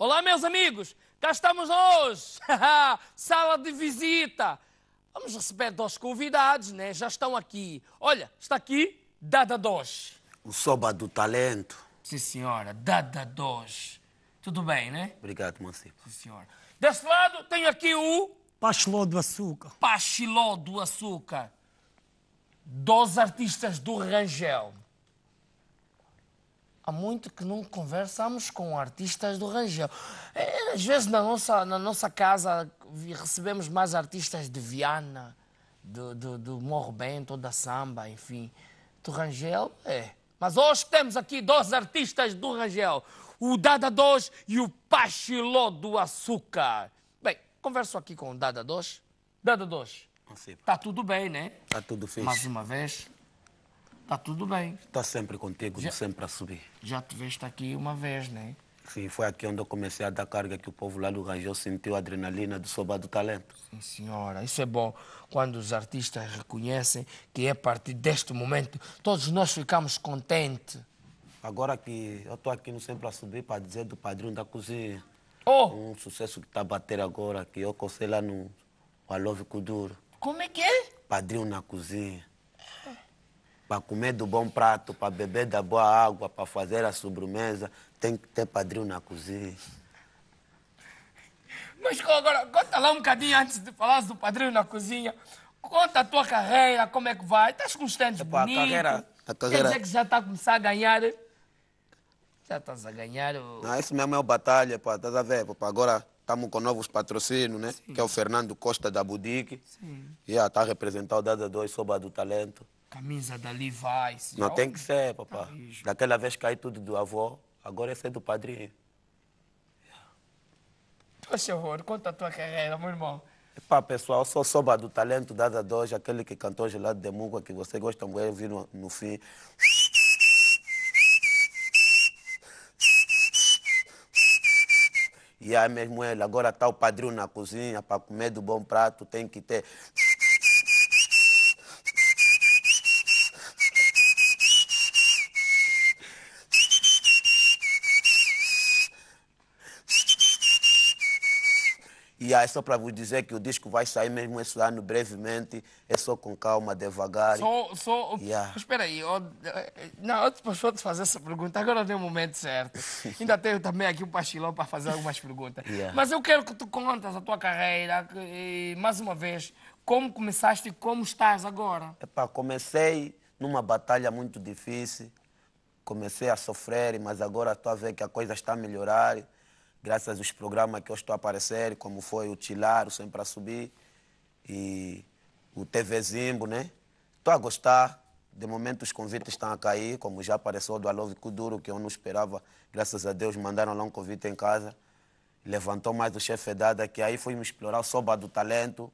Olá, meus amigos, cá estamos hoje, sala de visita. Vamos receber dois convidados, né? Já estão aqui. Olha, está aqui Dada Dosh. O Soba do Talento. Sim, senhora, Dada Dosh. Tudo bem, né? Obrigado, Moacir. Sim, senhora. Deste lado tem aqui o. Pachiló do Açúcar. Pachiló do Açúcar. Dos artistas do Rangel há muito que não conversamos com artistas do Rangel. É, às vezes na nossa, na nossa casa recebemos mais artistas de Viana, do, do, do Morro Bento, da Samba, enfim. Do Rangel, é. Mas hoje temos aqui dois artistas do Rangel, o Dada 2 e o Pachiló do Açúcar. Bem, converso aqui com o Dada 2. Dada 2, está tudo bem, né? Está tudo fixe. Mais uma vez, Está tudo bem. Está sempre contigo, já, sempre a subir. Já te veste aqui uma vez, né? Sim, foi aqui onde eu comecei a dar carga que o povo lá do Ranjão sentiu a adrenalina do soba do talento. Sim, senhora. Isso é bom quando os artistas reconhecem que é a partir deste momento todos nós ficamos contentes. Agora que eu estou aqui no Sempre a Subir para dizer do Padrinho da Cozinha. Oh. Um sucesso que está a bater agora, que eu cocei lá no Alô Kuduro. Como é que é? Padrinho na Cozinha. Para comer do bom prato, para beber da boa água, para fazer a sobremesa, tem que ter padrinho na cozinha. Mas agora, conta lá um bocadinho antes de falar do padrinho na cozinha. Conta a tua carreira, como é que vai? Estás com os tênis Epa, bonito. A carreira, a carreira... Quer dizer que já está a começar a ganhar... Já estás a ganhar o... Não, esse mesmo é o batalha, pá. Estás a ver, pá. Agora estamos com novos patrocínios, né? Sim. Que é o Fernando Costa da Budique. Sim. Ah, tá a está representar o Dada 2, Soba do Talento. Camisa da Levi's. Não, tem que ser, papá. Tá Daquela vez cai tudo do avô, agora esse é do padrinho. Por então, favor, conta a tua carreira, meu irmão. Epá, pessoal, só soba do talento da Doja, aquele que cantou gelado de muga, que vocês gostam de ouvir no, no fim. E aí, mesmo ele, agora tá o padrinho na cozinha, para comer do bom prato tem que ter. E é só para vos dizer que o disco vai sair mesmo esse é ano, brevemente. É só com calma, devagar. Só, só... Yeah. Espera aí. Eh, não, eu depois vou te fazer essa pergunta. Agora deu é o momento certo. Ainda tenho também aqui o um pastilão para fazer algumas perguntas. Yeah. Mas eu quero que tu contas a tua carreira. E, mais uma vez, como começaste e como estás agora? Epá, comecei numa batalha muito difícil. Comecei a sofrer, mas agora estou a ver que a coisa está a melhorar graças aos programas que eu estou a aparecer, como foi o Tilar, Sempre a Subir e o TV Zimbo, né? Estou a gostar. De momento os convites estão a cair, como já apareceu do Alô Duro que eu não esperava. Graças a Deus mandaram lá um convite em casa. Levantou mais o chefe Dada, que aí fomos explorar o soba do talento.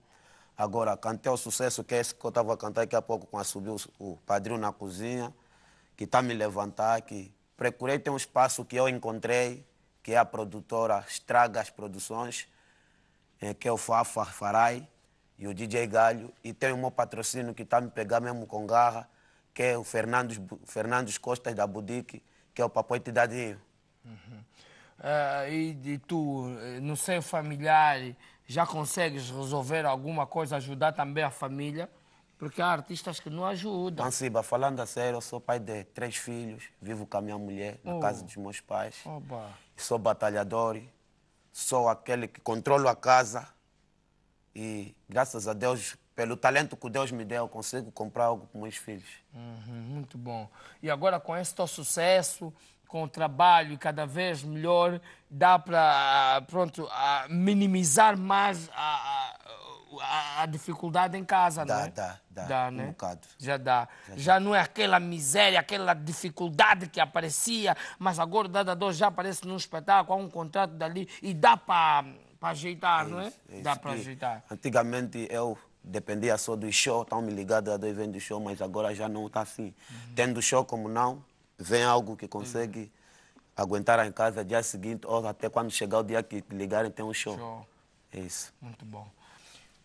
Agora, cantei o sucesso que é esse que eu estava a cantar daqui a pouco, quando subiu o padrinho na cozinha, que está a me levantar, que procurei ter um espaço que eu encontrei, que é a produtora estraga as Produções, eh, que é o Fafa Farai e o DJ Galho. E tem o meu patrocínio que está me pegar mesmo com garra, que é o Fernandes, Fernandes Costas da Budique, que é o Papai Tidadinho. Uhum. Uh, e, e, tu, eh, no seu familiar, já consegues resolver alguma coisa, ajudar também a família? Porque há artistas que não ajudam. Ansiba, falando a sério, eu sou pai de três filhos, vivo com a minha mulher, na oh. casa dos meus pais. Oba. Sou batalhador, sou aquele que controlo a casa. E graças a Deus, pelo talento que Deus me deu, eu consigo comprar algo para meus filhos. Uhum, muito bom. E agora com esse teu sucesso, com o trabalho cada vez melhor, dá para pronto a minimizar mais a, a, dificuldade em casa, dá, não é? Dá, dá, dá. né? bocado. Já dá. Já, já não é aquela miséria, aquela dificuldade que aparecia, mas agora o dadador já aparece num espetáculo, há um contrato dali e dá para ajeitar, é isso, não é? é dá para ajeitar. Antigamente eu dependia só do show, estão me ligando a dois do show, mas agora já não está assim. Uhum. Tendo show como não, vem algo que consegue uhum. aguentar em casa dia seguinte ou até quando chegar o dia que ligarem tem um show. show. É isso. Muito bom.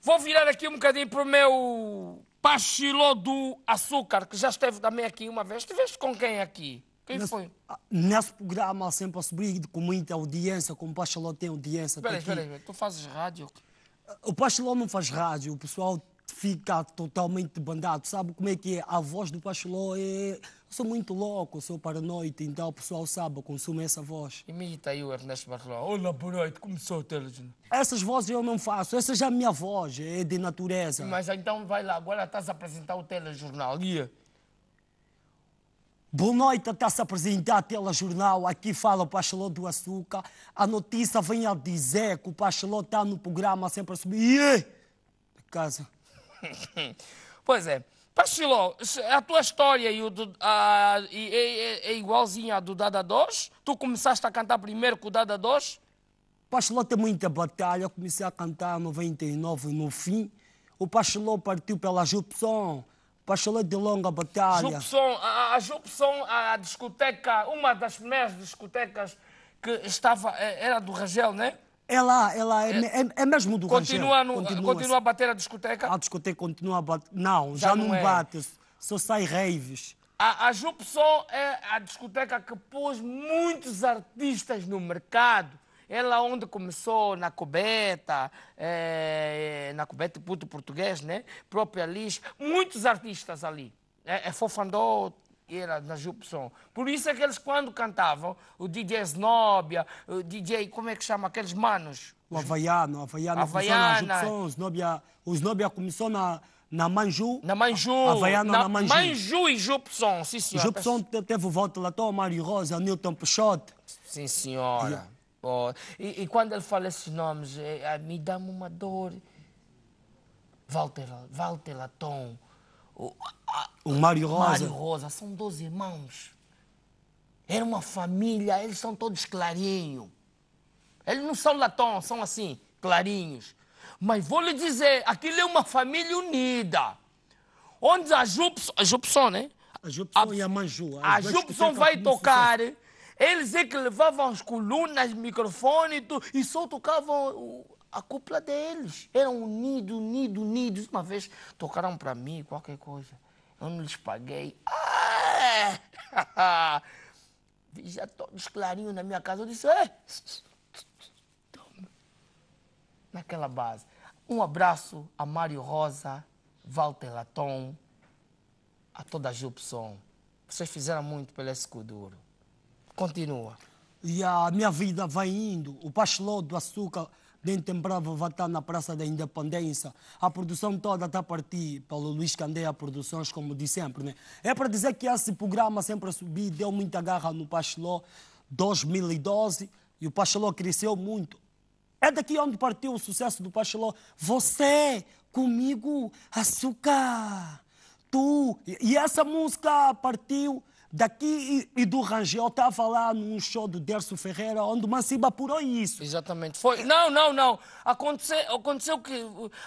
Vou virar aqui um bocadinho para o meu pachiló do açúcar, que já esteve também aqui uma vez. Estiveste com quem aqui? Quem nesse, foi? Ah, nesse programa há sempre a subir com muita audiência, como o pachiló tem audiência. Espera aí, espera tu fazes rádio? O pachiló não faz rádio, o pessoal fica totalmente bandado. Sabe como é que é? A voz do pachiló é eu sou muito louco, sou paranoico, então o pessoal sabe, consome essa voz. Imita aí o Ernesto Barceló. Olá, boa noite, começou o televisão. Essas vozes eu não faço, essa já é a minha voz, é de natureza. Mas então vai lá, agora estás a apresentar o telejornal. Ia. Boa noite, está-se a apresentar o telejornal. Aqui fala o Pasteló do Açúcar. A notícia vem a dizer que o Pasteló está no programa sempre a subir. Iê! De casa. pois é. Mas, a tua história e o, a, e, é, é igualzinha à do Dada 2? Tu começaste a cantar primeiro com o Dada 2? Pasteló tem muita batalha. Eu comecei a cantar em 99 no fim. O Pasteló partiu pela Jupson. Pasteló de longa batalha. Jupson, a, a Jupson, a discoteca, uma das primeiras discotecas que estava, é, era do Rangel, né? É lá, é lá, é, é, é, é mesmo do continua Rangel. No, continua, continua a bater a discoteca? Ah, a discoteca continua a bater. Não, já, já não, não é. bate, só sai raves. A, a Jupson é a discoteca que pôs muitos artistas no mercado. Ela onde começou na cubeta, é, na cubeta puto português, né? Própria Liz, muitos artistas ali. É, é Fofandó, era na Jupson. Por isso é que eles, quando cantavam, o DJ Snobia, o DJ, como é que chama, aqueles manos? O Havaiano, o Havaiano Havaiana. começou na Jupson, o Snobia, começou na, na Manju. Na Manju. Havaiano na, na Manju. Manju e Jupson, sim senhor. Jupson teve o voto lá, Mário Rosa, o Newton Peixoto. Sim senhora. E... Oh. E, e, quando ele fala esses nomes, é, é me dá-me uma dor. Walter, Walter Latom. Ah, o Mário Rosa. Mário Rosa, são 12 irmãos. Era uma família, eles são todos clarinhos. Eles não são latão, são assim, clarinhos. Mas vou lhe dizer, aquilo é uma família unida. Onde a Jupson, a Jupson né? A Jupson a, e a Manju. A Jupson vai tocar. Eles é que levavam as colunas, microfone e, tudo, e só tocavam a cúpula deles. Eram unidos, unidos, unidos. Uma vez tocaram para mim qualquer coisa eu não lhes paguei. vi ah! Já todos clarinhos na minha casa. Eu disse, toma. Naquela base. Um abraço a Mário Rosa, Walter Laton, a toda a Jupson. Vocês fizeram muito pelo Escuduro. Continua. E a minha vida vai indo. O pastelão do açúcar de bravo vai estar na Praça da Independência. A produção toda está a partir pelo Luís Candeia Produções, como disse sempre. Né? É para dizer que esse programa sempre a subir, deu muita garra no Pacheló 2012 e o Pacheló cresceu muito. É daqui onde partiu o sucesso do Pacheló. Você, comigo, açúcar, tu. E essa música partiu daqui e, do Rangel estava lá num show do Derso Ferreira, onde o Mansiba apurou isso. Exatamente. Foi. Não, não, não. Aconteceu, aconteceu que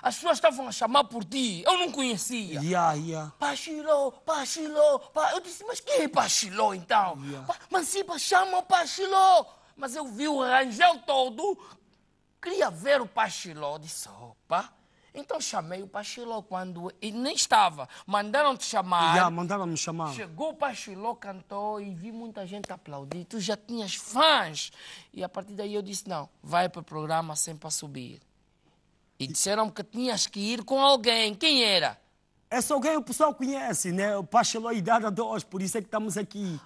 as pessoas estavam a chamar por ti. Eu não conhecia. Yeah, yeah. Pachilô, Pachilô. Pa... Eu disse, mas quem é Pachilô então? Yeah. Pa... o chama Pachilô. Mas eu vi o Rangel todo. Queria ver o Pachilô. Disse, opa. Então chamei o Pachiló quando ele nem estava. Mandaram-te chamar. Yeah, mandaram-me chamar. Chegou o Pachiló, cantou e vi muita gente aplaudir. Tu já tinhas fãs. E a partir daí eu disse: não, vai para o programa sem para subir. E disseram que tinhas que ir com alguém. Quem era? É só alguém o pessoal conhece, né? O Pachiló e Dada 2, por isso é que estamos aqui.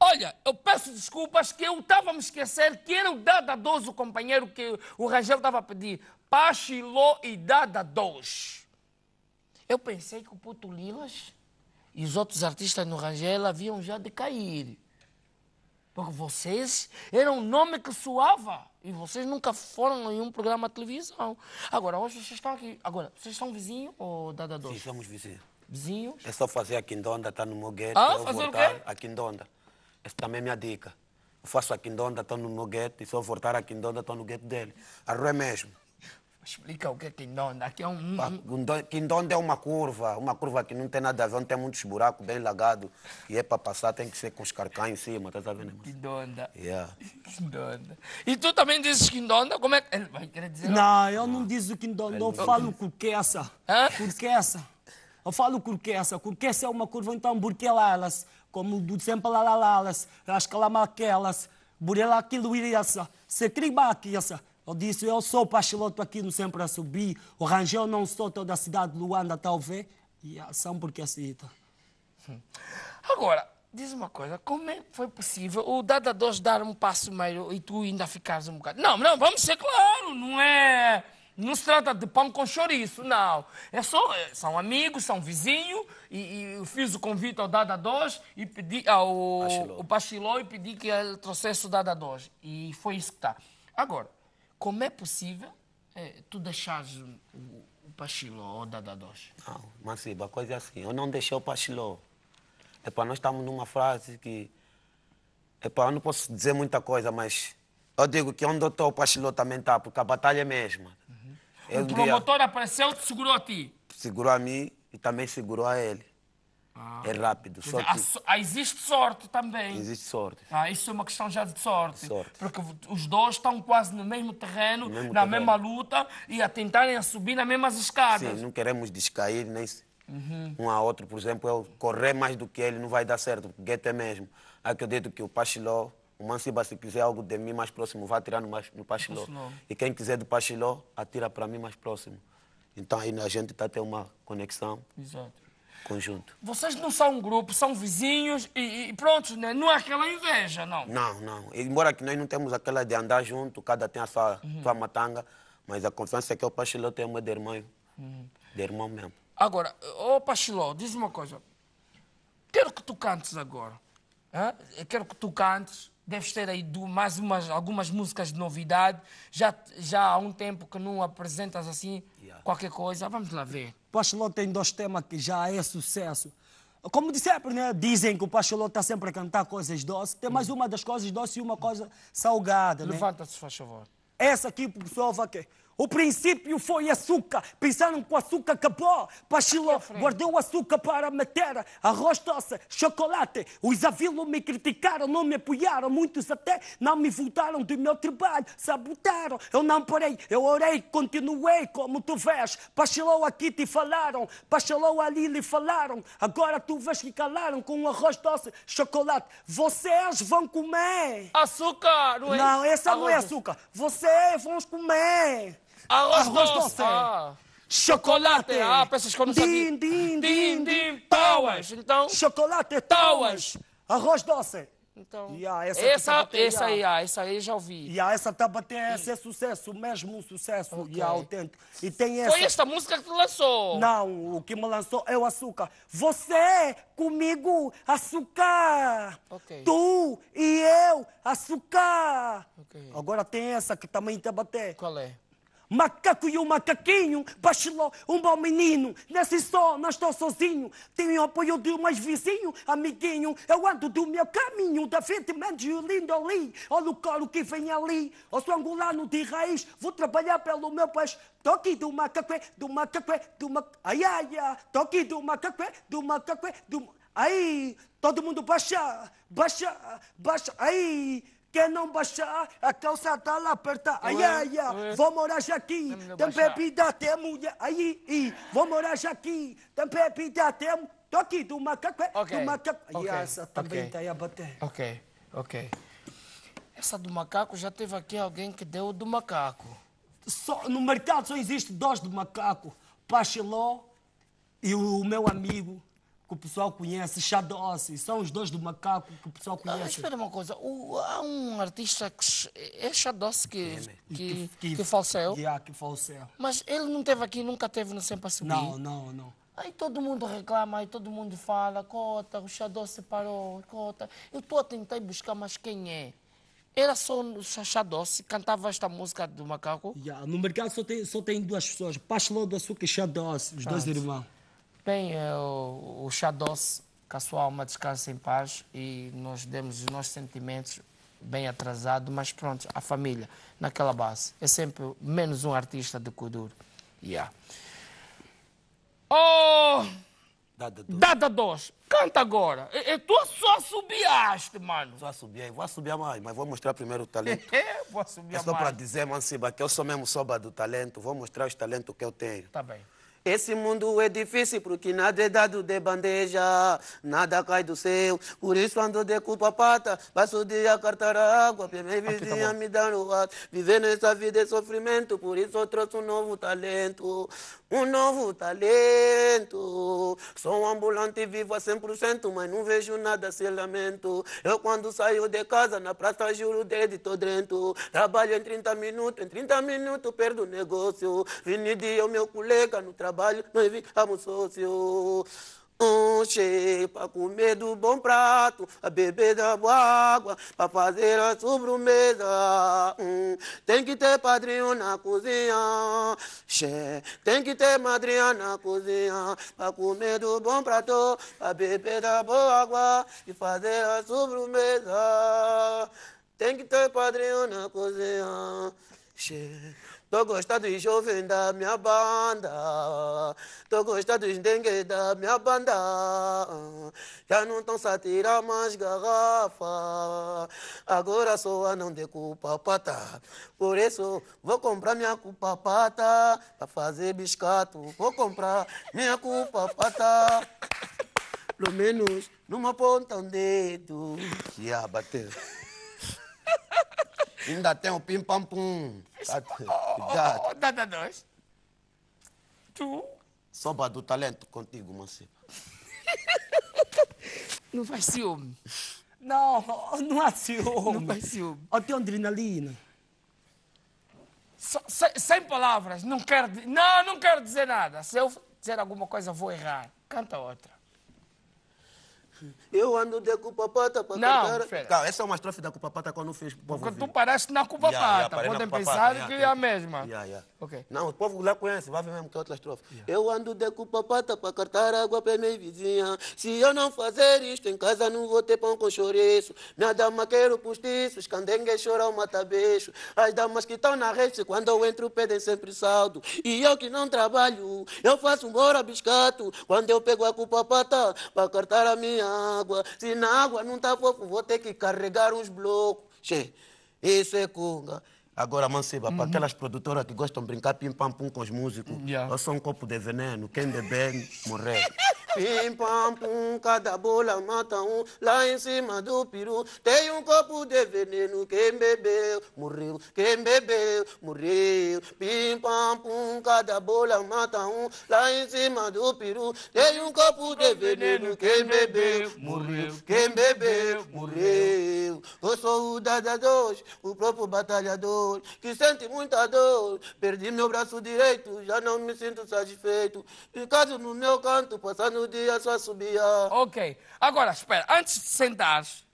Olha, eu peço desculpas que eu estava a me esquecer que era o Dada 12 o companheiro que o Rangel estava a pedir e Dada 2. Eu pensei que o Puto Lilas e os outros artistas no Rangel haviam já de cair. Porque vocês eram um nome que suava e vocês nunca foram em um programa de televisão. Agora, hoje vocês estão aqui. Agora, vocês são vizinhos ou Dada 2? Sim, somos vizinhos. Vizinhos? É só fazer a quindonda, está no Moguete. Ah, fazer voltar, o quê? A quindonda. Essa também é minha dica. Eu faço a quindonda, estou tá no Moguete, e se eu voltar a quindonda, estou tá no gueto dele. A rua é mesmo. Explica o que é quindonda. Aqui é um. Quindonda é uma curva, uma curva que não tem nada a ver, onde tem muitos buracos bem lagados, e é para passar, tem que ser com os carcãs em cima, tá vendo? Quindonda. Yeah. Quindonda. E tu também dizes quindonda? Como é que. Ele vai querer dizer. Não, eu não disse quindonda eu falo curqueça Hã? Curquesa. Eu falo curqueça curqueça é uma curva, então, burquelalas. Como do sempre lalalalas, rascalamaquelas, burela aquilo iriaça, secriba se essa, ele disse: Eu sou o pacheloto aqui no Sempre a Subir. O Rangel não sou toda a cidade de Luanda, talvez. E são porque acredita. Assim, Agora, diz uma coisa: como é que foi possível o Dada 2 dar um passo meio e tu ainda ficares um bocado? Não, não, vamos ser claro, não é. Não se trata de pão com chouriço, não. É só, é, são amigos, são vizinhos, e, e fiz o convite ao Dada 2 e pedi ao Pachiló e pedi que ele trouxesse o Dada 2. E foi isso que está. Agora, como é possível é, tu deixares o, o, Pachiló ou o Dadadós? Não, Massiba, a coisa é assim. Eu não deixei o Pachiló. É para nós estamos numa frase que. É para eu não posso dizer muita coisa, mas eu digo que onde eu estou, o Pachiló também está, porque a batalha é a mesma. Uhum. o promotor dia... apareceu e te segurou a ti? Segurou a mim e também segurou a ele. Ah. É rápido. Dizer, há, existe sorte também. Existe sorte. Ah, isso é uma questão já de sorte, sorte. Porque os dois estão quase no mesmo terreno, no mesmo na terreno. mesma luta e a tentarem a subir nas mesmas escadas. Sim, não queremos descair nem uhum. um a outro. Por exemplo, eu correr mais do que ele não vai dar certo, porque gueto é mesmo. Acredito que o Pachiló, o Mansiba, se quiser algo de mim mais próximo, vai atirar no, no Pachiló. E quem quiser do Pachiló, atira para mim mais próximo. Então aí a gente está a ter uma conexão. Exato conjunto. Vocês não são um grupo, são vizinhos e, e pronto, né? não é aquela inveja, não? Não, não. Embora que nós não temos aquela de andar junto, cada tem a sua, uhum. sua matanga, mas a confiança é que o Pachiló tem o uma de irmão, uhum. de irmão mesmo. Agora, ô Pachiló, diz uma coisa. Quero que tu cantes agora. Hã? Quero que tu cantes deves ter aí mais umas, algumas músicas de novidade. Já, já há um tempo que não apresentas assim yeah. qualquer coisa. Vamos lá ver. O Pachelot tem dois temas que já é sucesso. Como de sempre, né? Dizem que o Pachelot está sempre a cantar coisas doces. Tem mais uma das coisas doces e uma coisa salgada. Levanta-se, né? faz favor. Essa aqui o pessoal vai querer. O princípio foi açúcar. Pensaram que o açúcar acabou. Pachiló guardou açúcar para a matéria, arroz doce, chocolate. Os avilos me criticaram, não me apoiaram. Muitos até não me voltaram do meu trabalho. Sabotaram. Eu não parei. Eu orei, continuei como tu vês. Pachiló aqui te falaram. Pachiló ali lhe falaram. Agora tu vês que calaram com arroz doce, chocolate. Vocês vão comer. Açúcar, não é? Não, essa não é açúcar. Vocês vão comer. Arroz, arroz doce. doce. Ah. Chocolate. Ah, peças que eu não sabia? Din, din, din, din, tauas! Então... Chocolate, tauas! Arroz doce! Então, yeah, essa, essa, bater, essa, yeah. Yeah, essa aí ah. Ah, já ouvi. Yeah, essa está a bater, essa é hum. sucesso, mesmo um sucesso okay. yeah, é autêntico. E tem essa. Foi esta música que te lançou? Não, o que me lançou é o açúcar. Você comigo, açúcar. Okay. Tu e eu, açúcar. Okay. Agora tem essa que também está a bater. Qual é? macaco e um macaquinho, bacheló, um bom menino, nesse só, não estou sozinho, tenho o apoio de um mais vizinho, amiguinho, eu ando do meu caminho, da frente o lindo ali, olha o colo que vem ali, eu sou angolano de raiz, vou trabalhar pelo meu país, toque do macaco, é, do macaco, é, do macaco, ai ai ai, toque do macaco, é, do macaco, do... Aí, todo mundo baixa, baixa, baixa, aí... Quer não baixar, a calça está lá aperta. Ai, ai, ai, vou morar já aqui. Tem bebida, tem mulher. Aí, aí, vou morar já aqui. Tem bebida, tem. Tô aqui, do macaco. É, okay. Do macaco. Okay. Ai, essa também okay. tá a bater. Ok, ok. Essa do macaco já teve aqui alguém que deu do macaco. Só, no mercado só existe dois do macaco: Pachiló e o meu amigo que o pessoal conhece, Shadossi, são os dois do macaco que o pessoal ah, conhece. Ah, espera uma coisa, o, há um artista que é Shadossi que, é, né? que, que, que, Yeah, que falseu. Mas ele não teve aqui, nunca teve no Sempre a Não, não, não. Aí todo mundo reclama, aí todo mundo fala, cota, o Shadossi parou, cota. Eu estou a tentar buscar, mas quem é? Era só o Chachá cantava esta música do macaco? Yeah, no mercado só tem, só tem duas pessoas, Pachelo do Açúcar e Chá os dois irmãos. Bem, é, o, chá doce, que a sua alma descansa em paz e nós demos os nossos sentimentos bem atrasado, mas pronto, a família naquela base. É sempre menos um artista de Kuduro. Yeah. Oh! Dada 2. Dada 2. Canta agora. eu tu só subiaste, mano. Só assobiei. Vou subir mais, mas vou mostrar primeiro o talento. É, vou assobiar é só para dizer, mansiba que eu sou mesmo soba do talento. Vou mostrar os talentos que eu tenho. Tá bem. Esse mundo é difícil porque nada é dado de bandeja, nada cai do céu. Por isso ando de culpa pata, passo o dia cartar a água, bebê vizinha tá me dá no ar. Viver nessa vida é sofrimento, por isso eu trouxe um novo talento, um novo talento. Sou um ambulante vivo a 100%, mas não vejo nada sem lamento. Eu quando saio de casa, na praça juro dedo todo dentro. Trabalho em 30 minutos, em 30 minutos perdo o negócio. Vini de eu meu colega no trabalho trabalho, não evitamos sócio. Um cheio pra comer do bom prato, a beber da boa água, pra fazer a sobremesa. Hum, tem que ter padrinho na cozinha, che, tem que ter madrinha na cozinha, pra comer do bom prato, pra beber da boa água e fazer a sobremesa. Tem que ter padrinho na cozinha, che. Tô gostando de jovem da minha banda. Tô gostando de dengue da minha banda. Já não tão satira mais garrafa. Agora só a não de culpa pata. Por isso vou comprar minha culpa pata. Pra fazer biscato. Vou comprar minha culpa pata. Pelo menos numa ponta um dedo. Já yeah, bateu. Ainda tem o pim pam pum. Cuidado. oh, oh, dada dois. Tu? Soba do talento contigo, Mancipa. Não faz ciúme. Não, não há ciúme. Não faz ciúme. Ou tem adrenalina. So, sem, sem, palavras, não quero, não, não quero dizer nada. Se eu dizer alguma coisa, vou errar. Canta outra. Eu ando de cupapata pra Não, Calma, essa é uma estrofe da cupapata quando fez. Porque tu parece na cupapata. Yeah, yeah, Podem é pensar yeah, que é a mesma. Yeah, yeah. Okay. Não, o povo lá conhece, vai ver mesmo que é outra estrofe. Yeah. Eu ando de culpa-pata para cortar água para minha vizinha. Se eu não fazer isto em casa, não vou ter pão com chouriço. Minha dama quero postiço, os candengues choram matabecho. As damas que estão na rede, quando eu entro, pedem sempre saldo. E eu que não trabalho, eu faço bora biscato. Quando eu pego a culpa-pata para cortar a minha água. Se na água não está fofo, vou ter que carregar uns blocos. Che, isso é cunga. Agora, Manciba, uhum. para aquelas produtoras que gostam de brincar pim-pam-pum com os músicos, yeah. eu sou um copo de veneno, quem beber, morrer. Pim pam, pum, cada bola mata um. Lá em cima do peru tem um copo de veneno. Quem bebeu, morreu. Quem bebeu, morreu. Pim, pam, pum, cada bola mata um. Lá em cima do peru tem um copo de veneno. Quem bebeu, morreu. Quem bebeu, morreu. Eu sou o dadador, o próprio batalhador, que sente muita dor. Perdi meu braço direito, já não me sinto satisfeito. Ficaso no meu canto, passando dia só subia. Ok. Agora, espera, antes de sentares,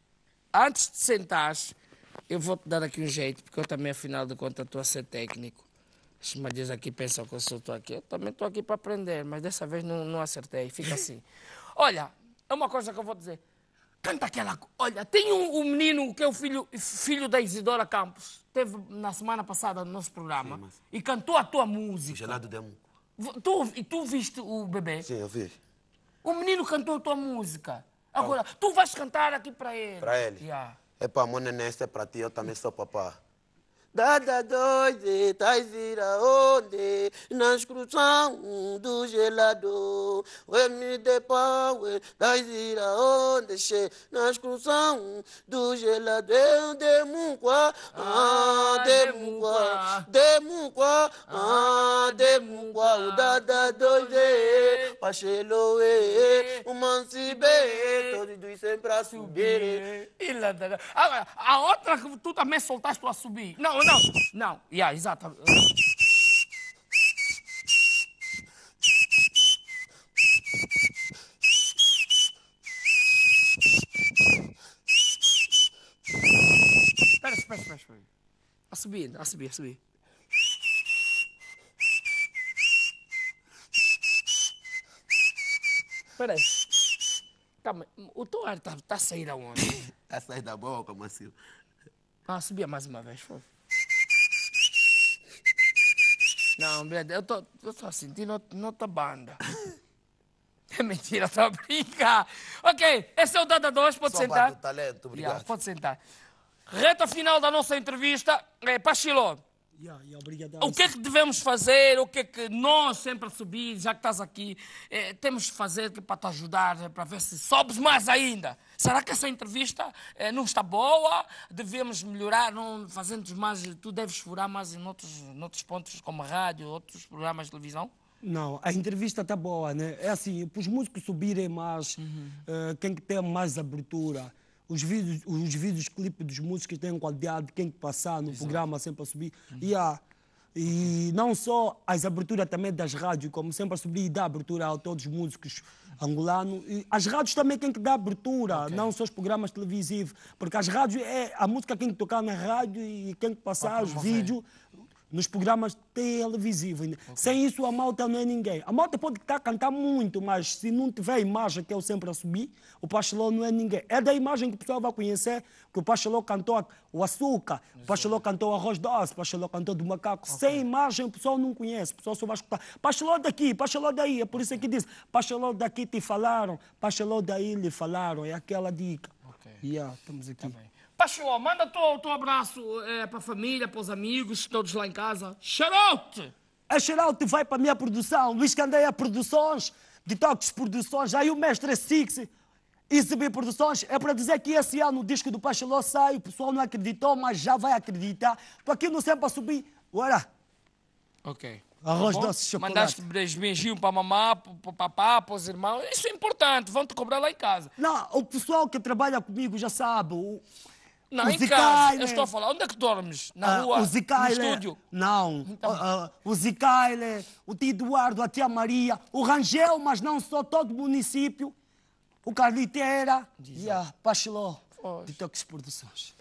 antes de sentares, eu vou-te dar aqui um jeito, porque eu também, afinal de contas, estou a ser técnico. As malditos aqui pensam que eu sou aqui. Eu também estou aqui para aprender, mas dessa vez não, não acertei. Fica assim. Olha, é uma coisa que eu vou dizer. Canta aquela. Olha, tem um, um menino que é o filho, filho da Isidora Campos. Teve na semana passada no nosso programa. Sim, mas... E cantou a tua música. O gelado demo. Tu, tu viste o bebê? Sim, eu vi. O menino cantou a tua música. Ah. Agora, ah. tu vais cantar aqui para ele. Para ele? Yeah. Epá, meu neném, esta é para ti, eu também sou papá. Dada doide, tais ir aonde, na excursão do zelador. We me de power das ira onde che nas cruzão do gelado Eu demunqua, ah, demunqua, demunqua, ah, demunqua, ah, ah, o da dois de pacheloe, uhum. o mancibe, todos dois sempre a subir. Uhum. Agora, a outra que tu também soltaste para subir. Não, não, não, yeah, exatamente subindo, a subir, a subir. Peraí. Calma, o teu ar está tá sair aonde? Está sair da boca, Macio. Ah, subia mais uma vez, foi. Não, eu tô, eu tô sentindo outra banda. É mentira, a brincar. Ok, esse é o Dada 2, pode Só sentar. Do talento, obrigado. Yeah, pode sentar. Reta final da nossa entrevista. É, Pachiló, o que é que devemos fazer? O que é que nós sempre a subir, já que estás aqui, eh, temos de fazer para te ajudar, eh, para ver se sobes mais ainda? Será que essa entrevista eh, não está boa? Devemos melhorar, não fazendo mais. Tu deves furar mais em outros, em outros pontos, como a rádio, outros programas de televisão? Não, a entrevista está boa, né? É assim, para os músicos subirem mais, uhum. uh, quem que tem mais abertura os vídeos, os vídeos clipes dos músicos têm qualidade, quem que passar no Exato. programa sempre a subir. Uhum. Yeah. E não só as aberturas também das rádios, como sempre a subir e dar abertura a todos os músicos angolanos. E as rádios também têm que dar abertura, okay. não só os programas televisivos, porque as rádios é a música quem tocar na rádio e quem passar os vídeos nos programas televisivos. Okay. Sem isso, a malta não é ninguém. A malta pode estar a cantar muito, mas se não tiver a imagem que eu é sempre assumi, o Pacheló não é ninguém. É da imagem que o pessoal vai conhecer, que o Pacheló cantou o açúcar, o Pacheló cantou o arroz doce, o Pacheló cantou do macaco. Okay. Sem imagem, o pessoal não conhece, o pessoal só vai escutar. Pacheló daqui, Pacheló daí. É por isso que diz, Pacheló daqui te falaram, Pacheló daí lhe falaram. É aquela dica. Okay. Yeah, estamos aqui. Tá Pastiló, manda o teu abraço é, para a família, para os amigos, todos lá em casa. Xarote! A Xarote vai para a minha produção, Luís Candeia Produções, de Toques Produções, aí o mestre Six. subir Produções é para dizer que esse ano o disco do Pacheló sai, o pessoal não acreditou, mas já vai acreditar. Estou aqui no sempre a subir. Ora. Ok. Arroz tá doce chocolate. Mandaste beijinho para mamá, para papá, para os irmãos. Isso é importante, vão te cobrar lá em casa. Não, o pessoal que trabalha comigo já sabe. O... Não, em casa. Eu estou a falar. Onde é que dormes? Na ah, rua? O No estúdio? Não. Então... Uh, uh, o Zicaile, o tio Eduardo, a tia Maria, o Rangel, mas não só, todo o município, o Carliteira Diz e a Pacheló de Toques Produções.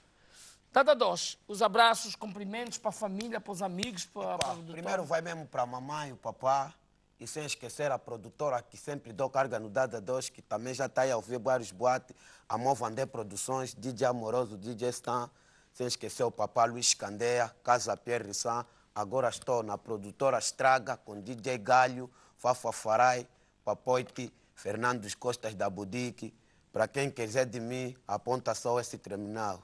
Tata dois, os abraços, os cumprimentos para a família, para os amigos, para, Opa, para Primeiro vai mesmo para a mamãe, e o papá, e sem esquecer a produtora que sempre dou carga no Dada 2, que também já está aí ao ouvir vários boates, a Movandé Produções, DJ Amoroso, DJ Stan, sem esquecer o papá Luiz Candeia, Casa Pierre San, agora estou na produtora Estraga com DJ Galho, Fafa Farai, Papoite, dos Costas da Budique, Para quem quiser de mim, aponta só esse terminal.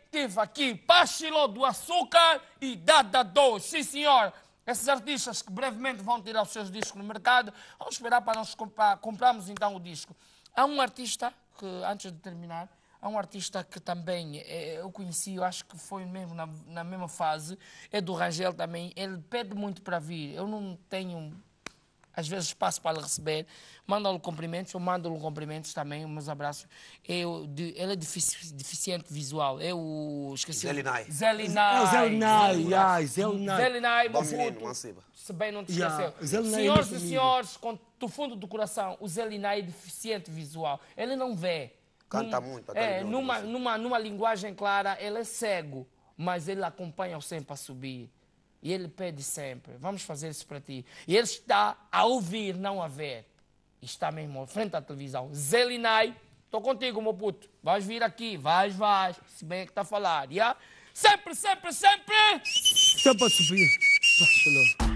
teve aqui Pachiló do Açúcar e Dada 2. Sim, senhor. Esses artistas que brevemente vão tirar os seus discos no mercado, vamos esperar para nós comprarmos então o disco. Há um artista que, antes de terminar, há um artista que também é, eu conheci, eu acho que foi mesmo na, na mesma fase, é do Rangel também. Ele pede muito para vir. Eu não tenho às vezes passo para lhe receber, mando lhe cumprimentos, eu mando-lhe cumprimentos também, meus abraços. Eu, é de, ele é defici, deficiente visual, eu é esqueci. Zelinai. Zelinai. Zé Linai. Zé Linai, é yeah, Bom dia. Se bem não te yeah. esqueceu. e senhores, com, do fundo do coração, o Zelinai é deficiente visual, ele não vê. Canta muito. Até é, numa, numa, numa linguagem clara, ele é cego, mas ele acompanha o sempre a subir. E ele pede sempre: vamos fazer isso para ti. E ele está a ouvir, não a ver. E está mesmo frente à televisão. Zelinai, estou contigo, meu puto. Vais vir aqui, vais, vais. Se bem é que está a falar. Yeah? Sempre, sempre, sempre. Sempre a subir.